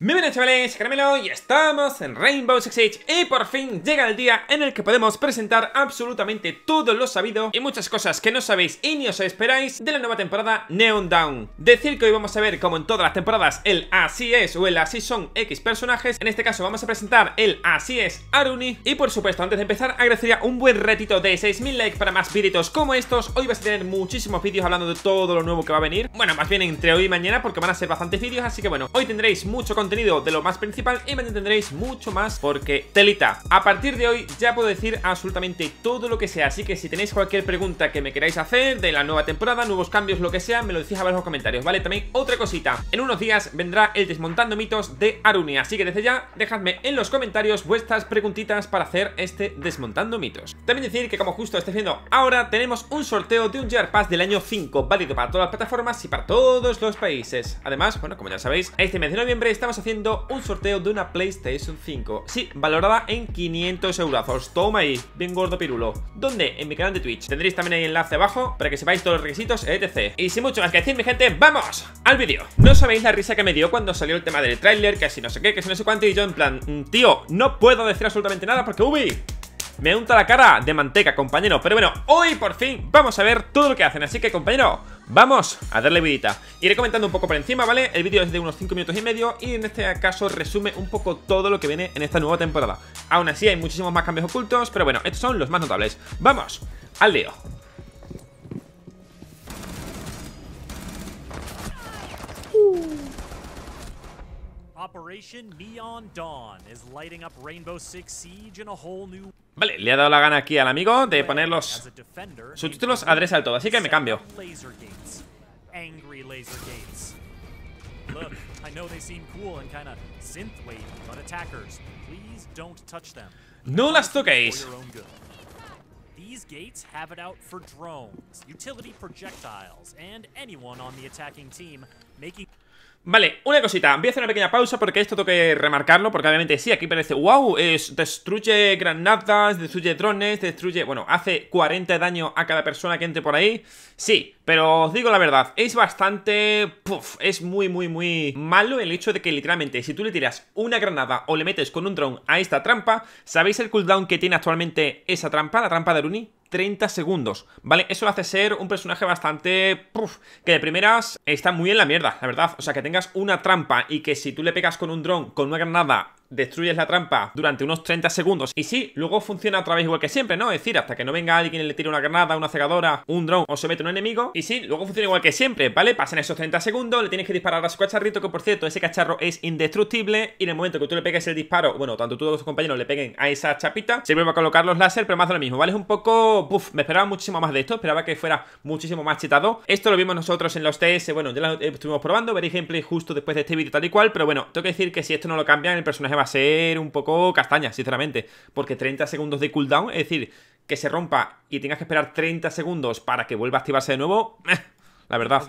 Muy buenas chavales, caramelo y estamos en Rainbow Six Siege y por fin llega el día en el que podemos presentar absolutamente todo lo sabido y muchas cosas que no sabéis y ni os esperáis de la nueva temporada Neon Down. Decir que hoy vamos a ver como en todas las temporadas el así es o el así son X personajes, en este caso vamos a presentar el así es Aruni y por supuesto antes de empezar agradecería un buen retito de 6000 likes para más vídeos como estos, hoy vas a tener muchísimos vídeos hablando de todo lo nuevo que va a venir, bueno más bien entre hoy y mañana porque van a ser bastantes vídeos así que bueno, hoy tendréis mucho contenido contenido de lo más principal y me entenderéis mucho más porque telita. A partir de hoy ya puedo decir absolutamente todo lo que sea, así que si tenéis cualquier pregunta que me queráis hacer de la nueva temporada, nuevos cambios, lo que sea, me lo decís abajo en los comentarios, ¿vale? También otra cosita, en unos días vendrá el Desmontando Mitos de Arunia, así que desde ya dejadme en los comentarios vuestras preguntitas para hacer este Desmontando Mitos. También decir que como justo estoy haciendo ahora, tenemos un sorteo de un Jar Pass del año 5, válido para todas las plataformas y para todos los países. Además, bueno, como ya sabéis, este mes de noviembre estamos haciendo un sorteo de una PlayStation 5 Sí, valorada en 500 euros Toma ahí, bien gordo pirulo ¿Dónde? En mi canal de Twitch Tendréis también el enlace abajo para que sepáis todos los requisitos, etc Y sin mucho más que decir, mi gente, ¡vamos al vídeo! No sabéis la risa que me dio cuando salió el tema del tráiler Que si no sé qué, que si no sé cuánto Y yo en plan, mm, tío, no puedo decir absolutamente nada porque ubi me unta la cara de manteca, compañero Pero bueno, hoy por fin vamos a ver todo lo que hacen Así que, compañero, Vamos a darle vidita Iré comentando un poco por encima, ¿vale? El vídeo es de unos 5 minutos y medio Y en este caso resume un poco todo lo que viene en esta nueva temporada Aún así hay muchísimos más cambios ocultos Pero bueno, estos son los más notables ¡Vamos! ¡Al lío! Uh. Operation Neon Dawn is lighting up Rainbow Six Siege in a whole new Vale, le ha dado la gana aquí al amigo de poner los subtítulos a alto, así que me cambio. Look, I know they seem cool and kind synth synthwave, but attackers, please don't touch them. No las toquéis. These gates have it out for drones, utility projectiles, and anyone on the attacking team making Vale, una cosita, voy a hacer una pequeña pausa porque esto tengo que remarcarlo, porque obviamente sí, aquí parece, wow, es, destruye granadas, destruye drones, destruye, bueno, hace 40 daño a cada persona que entre por ahí. Sí, pero os digo la verdad, es bastante... Puff, es muy, muy, muy malo el hecho de que literalmente si tú le tiras una granada o le metes con un dron a esta trampa, ¿sabéis el cooldown que tiene actualmente esa trampa, la trampa de Aruni? 30 segundos, ¿vale? Eso lo hace ser un personaje bastante... Puff, que de primeras está muy en la mierda, la verdad. O sea, que tengas una trampa y que si tú le pegas con un dron, con una granada destruyes la trampa durante unos 30 segundos. Y sí, luego funciona otra vez igual que siempre, ¿no? Es decir, hasta que no venga alguien y le tire una granada, una cegadora, un drone o se mete un enemigo. Y sí, luego funciona igual que siempre, ¿vale? Pasan esos 30 segundos, le tienes que disparar a su cacharrito, que por cierto, ese cacharro es indestructible. Y en el momento que tú le pegues el disparo, bueno, tanto tú como tus compañeros le peguen a esa chapita, se vuelve a colocar los láser, pero más de lo mismo, ¿vale? Es un poco... me esperaba muchísimo más de esto, esperaba que fuera muchísimo más chetado Esto lo vimos nosotros en los TS, bueno, ya lo estuvimos probando, veréis gameplay justo después de este vídeo tal y cual, pero bueno, tengo que decir que si esto no lo cambian, el personaje va a ser un poco castaña, sinceramente. Porque 30 segundos de cooldown, es decir, que se rompa y tengas que esperar 30 segundos para que vuelva a activarse de nuevo, eh, la verdad.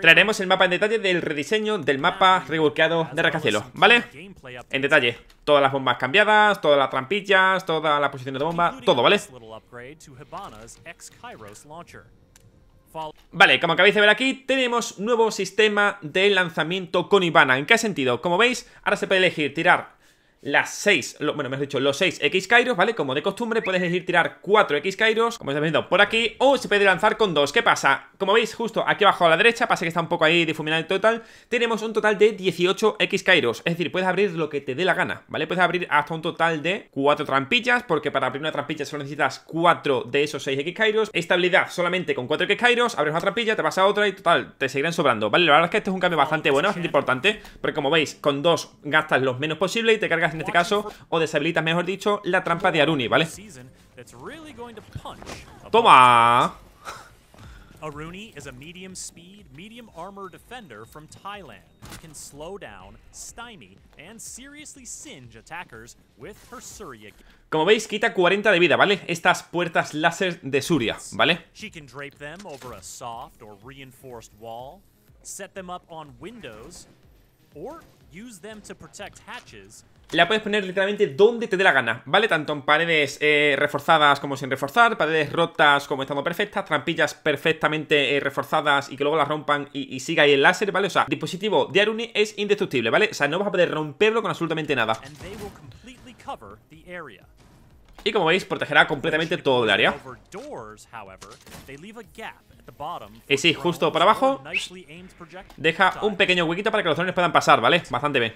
Traeremos el mapa en detalle del rediseño del mapa reworkeado de Rascacielos, ¿vale? En detalle, todas las bombas cambiadas, todas las trampillas, todas las posiciones de bomba, todo, ¿vale? Vale, como acabáis de ver aquí, tenemos nuevo sistema de lanzamiento con Ivana. ¿En qué sentido? Como veis, ahora se puede elegir tirar las 6, bueno, me has dicho, los 6 X Kairos, ¿vale? Como de costumbre, puedes elegir tirar 4 X Kairos, como estáis viendo por aquí, o se puede lanzar con 2. ¿Qué pasa? Como veis, justo aquí abajo a la derecha, pasa que está un poco ahí difuminado el total, tenemos un total de 18 X Kairos, es decir, puedes abrir lo que te dé la gana, ¿vale? Puedes abrir hasta un total de 4 trampillas, porque para abrir una trampilla solo necesitas 4 de esos 6 X Kairos. estabilidad solamente con 4 X Kairos, abres una trampilla, te pasa a otra y total, te seguirán sobrando, ¿vale? La verdad es que este es un cambio bastante bueno, bastante importante, porque como veis, con 2 gastas lo menos posible y te cargas en este caso, o deshabilitas, mejor dicho, la trampa de Aruni, ¿vale? ¡Toma! Aruni is a medium speed, medium armor defender from Thailand who can slow down, stymie, and seriously singe attackers with her Surya. Como veis, quita 40 de vida, ¿vale? Estas puertas láser de Surya, ¿vale? She can drape them over a soft or reinforced wall, set them up on windows, or use them to protect hatches la puedes poner literalmente donde te dé la gana, ¿vale? Tanto en paredes eh, reforzadas como sin reforzar, paredes rotas como estando perfectas, trampillas perfectamente eh, reforzadas y que luego las rompan y, siga ahí el láser, ¿vale? O sea, dispositivo de Aruni es indestructible, ¿vale? O sea, no vas a poder romperlo con absolutamente nada y como veis protegerá completamente todo el área. Y sí, justo para abajo deja un pequeño huequito para que los drones puedan pasar, ¿vale? Bastante bien.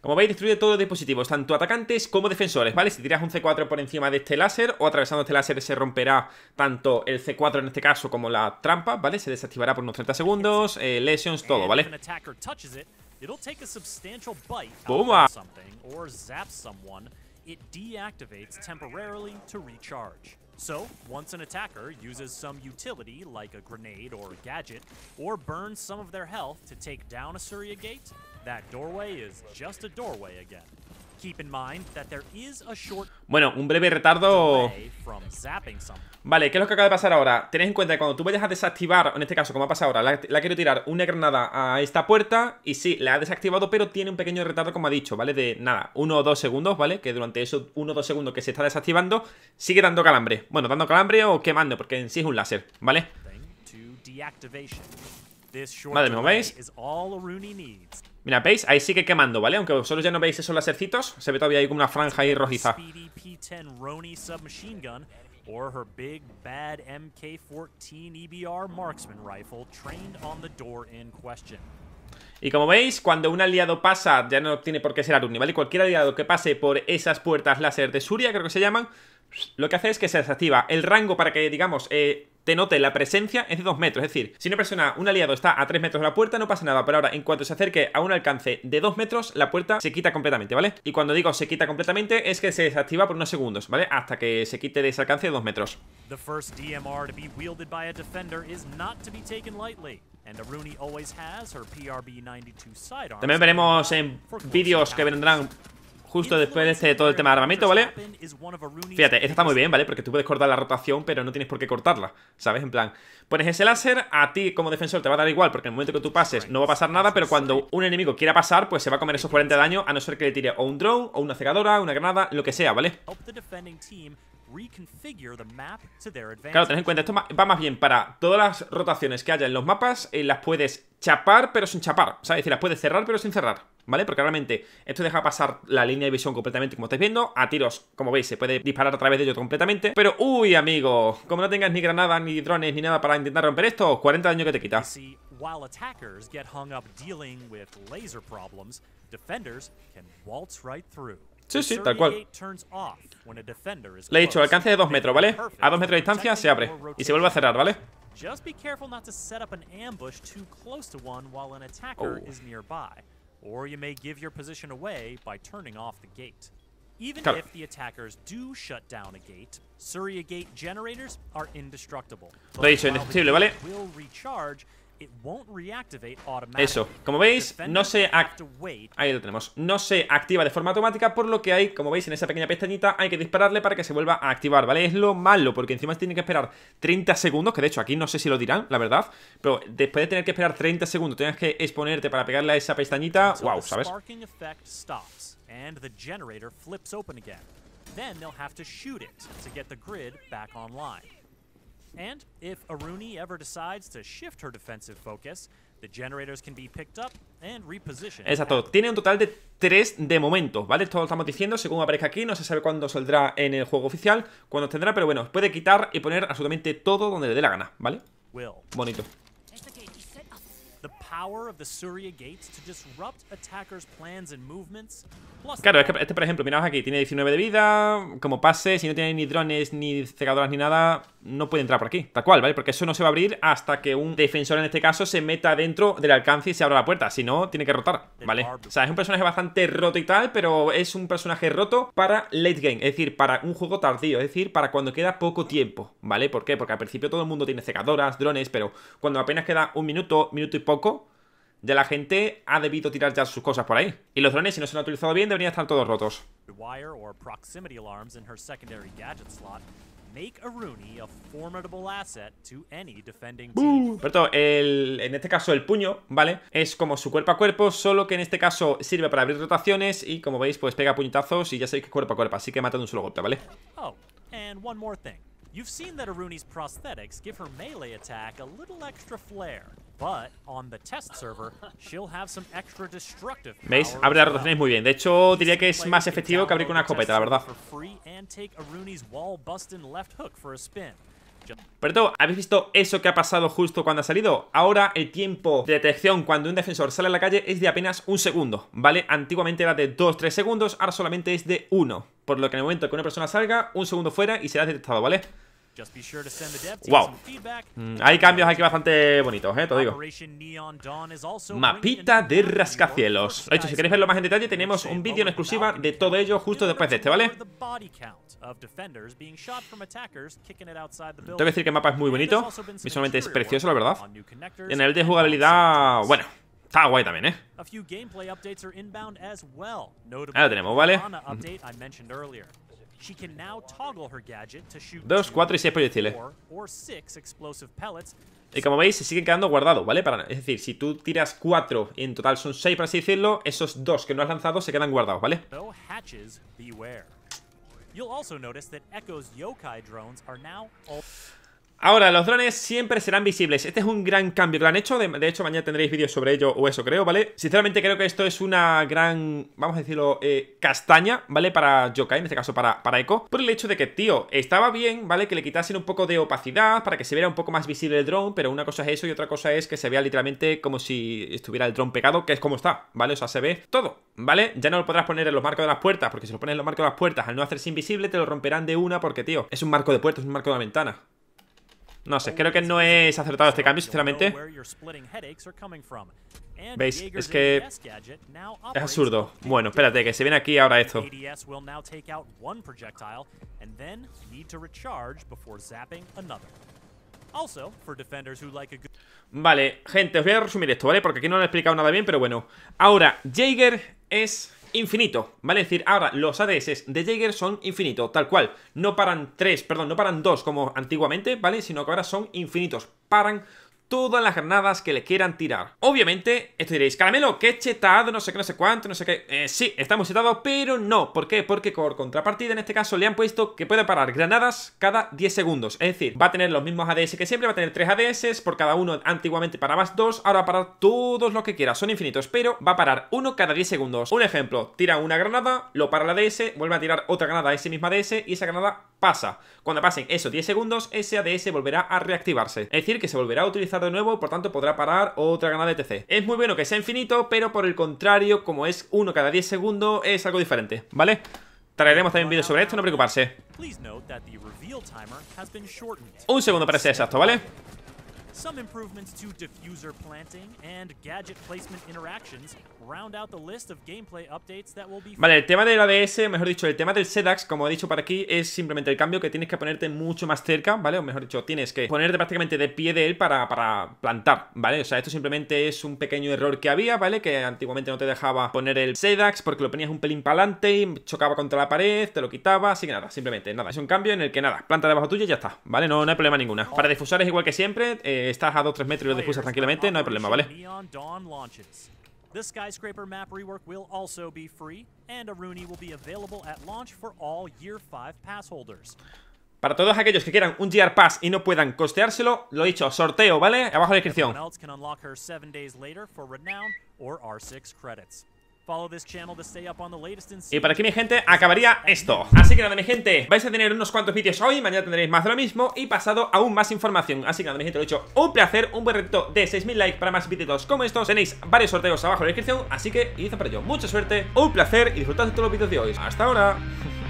Como veis, destruye todos los dispositivos, tanto atacantes como defensores, ¿vale? Si tiras un C4 por encima de este láser o atravesando este láser se romperá tanto el C4 en este caso como la trampa, ¿vale? Se desactivará por unos 30 segundos, eh, lesions, todo, ¿vale? ¡Bumba! So, once an attacker uses some utility like a grenade or a gadget, or burns some of their health to take down a Surya Gate, that doorway is just a doorway again. Bueno, un breve retardo... Vale, ¿qué es lo que acaba de pasar ahora? Tenéis en cuenta que cuando tú vayas a desactivar, en este caso, como ha pasado ahora, la, quiero tirar una granada a esta puerta y sí, la ha desactivado, pero tiene un pequeño retardo, como ha dicho, ¿vale? De nada, uno o dos segundos, ¿vale? Que durante esos uno o dos segundos que se está desactivando, sigue dando calambre. Bueno, dando calambre o quemando, porque en sí es un láser, ¿vale? Madre mía, ¿veis? Mira, ¿veis? Ahí sigue quemando, ¿vale? Aunque vosotros ya no veis esos lasercitos Se ve todavía ahí como una franja ahí rojiza Y como veis, cuando un aliado pasa, ya no tiene por qué ser Aruni, ¿vale? Cualquier aliado que pase por esas puertas láser de Suria, creo que se llaman, lo que hace es que se desactiva el rango para que, digamos, eh, te note la presencia es de 2 metros. Es decir, si una persona, un aliado está a 3 metros de la puerta, no pasa nada. Pero ahora, en cuanto se acerque a un alcance de 2 metros, la puerta se quita completamente, ¿vale? Y cuando digo se quita completamente, es que se desactiva por unos segundos, ¿vale? Hasta que se quite de ese alcance de 2 metros. También veremos en vídeos que vendrán Justo después de todo el tema de armamento, ¿vale? Fíjate, esta está muy bien, ¿vale? Porque tú puedes cortar la rotación, pero no tienes por qué cortarla, ¿sabes? En plan, pones ese láser, a ti como defensor te va a dar igual, porque en el momento que tú pases no va a pasar nada, pero cuando un enemigo quiera pasar, pues se va a comer esos 40 de daño, a no ser que le tire o un drone, o una cegadora, una granada, lo que sea, ¿vale? Claro, ten en cuenta, esto va más bien para todas las rotaciones que haya en los mapas, eh, las puedes chapar pero sin chapar, o sea, es decir, las puedes cerrar pero sin cerrar, ¿vale? Porque realmente esto deja pasar la línea de visión completamente como estáis viendo, a tiros, como veis, se puede disparar a través de ello completamente, pero uy, amigo, como no tengas ni granadas, ni drones, ni nada para intentar romper esto, 40 daño que te quita. Sí, sí, tal cual. Le he dicho, alcance de 2 metros, ¿vale? A 2 metros de distancia se abre y se vuelve a cerrar, ¿vale? Just be careful not to set up an ambush too close to one while an attacker oh. is nearby, or you may give your position away by turning off the gate. Even claro. if the attackers do shut down a gate, Surya gate generators are indestructible. Lo he dicho, indestructible, ¿vale? Will recharge, eso, como veis, no se Ahí lo tenemos No se activa de forma automática, por lo que hay, como veis en esa pequeña pestañita Hay que dispararle para que se vuelva a activar, ¿vale? Es lo malo, porque encima tiene que esperar 30 segundos Que de hecho aquí no sé si lo dirán, la verdad Pero después de tener que esperar 30 segundos Tienes que exponerte para pegarle a esa pestañita Wow, ¿sabes? And if Aruni ever decides to shift her defensive focus, the generators can be picked up and repositioned. Exacto, tiene un total de 3 de momento, ¿vale? Esto lo estamos diciendo, según aparezca aquí, no se sabe cuándo saldrá en el juego oficial, cuándo tendrá, pero bueno, puede quitar y poner absolutamente todo donde le dé la gana, ¿vale? Bonito. The power of the Surya Gates to disrupt attackers' plans and movements Claro, este, por ejemplo, miraos aquí, tiene 19 de vida, como pase, si no tiene ni drones, ni cegadoras, ni nada, no puede entrar por aquí, tal cual, ¿vale? Porque eso no se va a abrir hasta que un defensor, en este caso, se meta dentro del alcance y se abra la puerta, si no, tiene que rotar, ¿vale? O sea, es un personaje bastante roto y tal, pero es un personaje roto para late game, es decir, para un juego tardío, es decir, para cuando queda poco tiempo, ¿vale? ¿Por qué? Porque al principio todo el mundo tiene cegadoras, drones, pero cuando apenas queda un minuto, minuto y poco ya la gente ha debido tirar ya sus cosas por ahí. Y los drones, si no se han utilizado bien, deberían estar todos rotos. team. pero el, en este caso el puño, ¿vale? Es como su cuerpo a cuerpo, solo que en este caso sirve para abrir rotaciones y como veis pues pega puñetazos y ya sabéis que cuerpo a cuerpo, así que mata de un solo golpe, ¿vale? Oh, ¿Veis? Abre ah, pues las rotaciones muy bien. De hecho, diría que es más efectivo que abrir con una escopeta, la verdad. Pero ¿habéis visto eso que ha pasado justo cuando ha salido? Ahora el tiempo de detección cuando un defensor sale a la calle es de apenas un segundo, ¿vale? Antiguamente era de 2-3 segundos, ahora solamente es de 1. Por lo que en el momento que una persona salga, un segundo fuera y será detectado, ¿vale? Wow. Hay cambios aquí bastante bonitos, eh, te digo. Mapita de rascacielos. De hecho, si queréis verlo más en detalle, tenemos un vídeo en exclusiva de todo ello justo después de este, ¿vale? que decir que el mapa es muy bonito. Visualmente es precioso, la verdad. Y en el de jugabilidad, bueno, Está guay también, ¿eh? Ahora lo tenemos, ¿vale? 2, 4 y 6 proyectiles. Y como veis, se siguen quedando guardados, ¿vale? Para, es decir, si tú tiras 4 y en total son 6, por así decirlo, esos 2 que no has lanzado se quedan guardados, ¿vale? Ahora, los drones siempre serán visibles. Este es un gran cambio lo han hecho. De, hecho, mañana tendréis vídeos sobre ello o eso creo, ¿vale? Sinceramente creo que esto es una gran, vamos a decirlo, eh, castaña, ¿vale? Para Yokai, en este caso para, para Echo. Por el hecho de que, tío, estaba bien, ¿vale? Que le quitasen un poco de opacidad para que se viera un poco más visible el drone. Pero una cosa es eso y otra cosa es que se vea literalmente como si estuviera el drone pegado, que es como está, ¿vale? O sea, se ve todo, ¿vale? Ya no lo podrás poner en los marcos de las puertas, porque si lo pones en los marcos de las puertas, al no hacerse invisible, te lo romperán de una porque, tío, es un marco de puertas, es un marco de la ventana. No sé, creo que no es acertado este cambio, sinceramente. ¿Veis? Es que... Es absurdo. Bueno, espérate, que se viene aquí ahora esto. Vale, gente, os voy a resumir esto, ¿vale? Porque aquí no lo he explicado nada bien, pero bueno. Ahora, Jaeger es infinito, ¿vale? Es decir, ahora los ADS de Jaeger son infinito, tal cual. No paran tres, perdón, no paran dos como antiguamente, ¿vale? Sino que ahora son infinitos, paran todas las granadas que le quieran tirar. Obviamente, esto diréis, Caramelo, que chetado, no sé qué, no sé cuánto, no sé qué. Eh, sí, estamos chetados, pero no. ¿Por qué? Porque por contrapartida, en este caso, le han puesto que puede parar granadas cada 10 segundos. Es decir, va a tener los mismos ADS que siempre, va a tener 3 ADS, por cada uno antiguamente parabas 2, ahora va a parar todos los que quiera, son infinitos, pero va a parar uno cada 10 segundos. Un ejemplo, tira una granada, lo para la ADS, vuelve a tirar otra granada a ese mismo ADS y esa granada pasa. Cuando pasen esos 10 segundos, ese ADS volverá a reactivarse. Es decir, que se volverá a utilizar de nuevo, por tanto podrá parar otra de TC Es muy bueno que sea infinito, pero por el contrario, como es uno cada 10 segundos, es algo diferente, ¿vale? Traeremos también un vídeo sobre esto, no preocuparse. Un segundo para ser exacto, ¿vale? Some improvements to planting and gadget placement interactions round out the list of gameplay updates that will be Vale, el tema del ADS, mejor dicho, el tema del SEDAX, como he dicho para aquí, es simplemente el cambio que tienes que ponerte mucho más cerca, ¿vale? O mejor dicho, tienes que ponerte prácticamente de pie de él para, plantar, ¿vale? O sea, esto simplemente es un pequeño error que había, ¿vale? Que antiguamente no te dejaba poner el SEDAX porque lo ponías un pelín para adelante y chocaba contra la pared, te lo quitaba, así que nada, simplemente nada. Es un cambio en el que nada, planta debajo tuya y ya está, ¿vale? No, no hay problema ninguna. Para difusores igual que siempre, eh, estás a 2-3 metros y lo tranquilamente, no hay problema, ¿vale? Para todos aquellos que quieran un GR Pass y no puedan costeárselo, lo he dicho, sorteo, ¿vale? Abajo en la descripción. Y para aquí mi gente acabaría esto Así que nada mi gente, vais a tener unos cuantos vídeos hoy Mañana tendréis más de lo mismo y pasado aún más información Así que nada mi gente, lo he hecho un placer Un buen reto de 6000 likes para más vídeos como estos Tenéis varios sorteos abajo en la descripción Así que id para ello, mucha suerte, un placer Y disfrutad de todos los vídeos de hoy Hasta ahora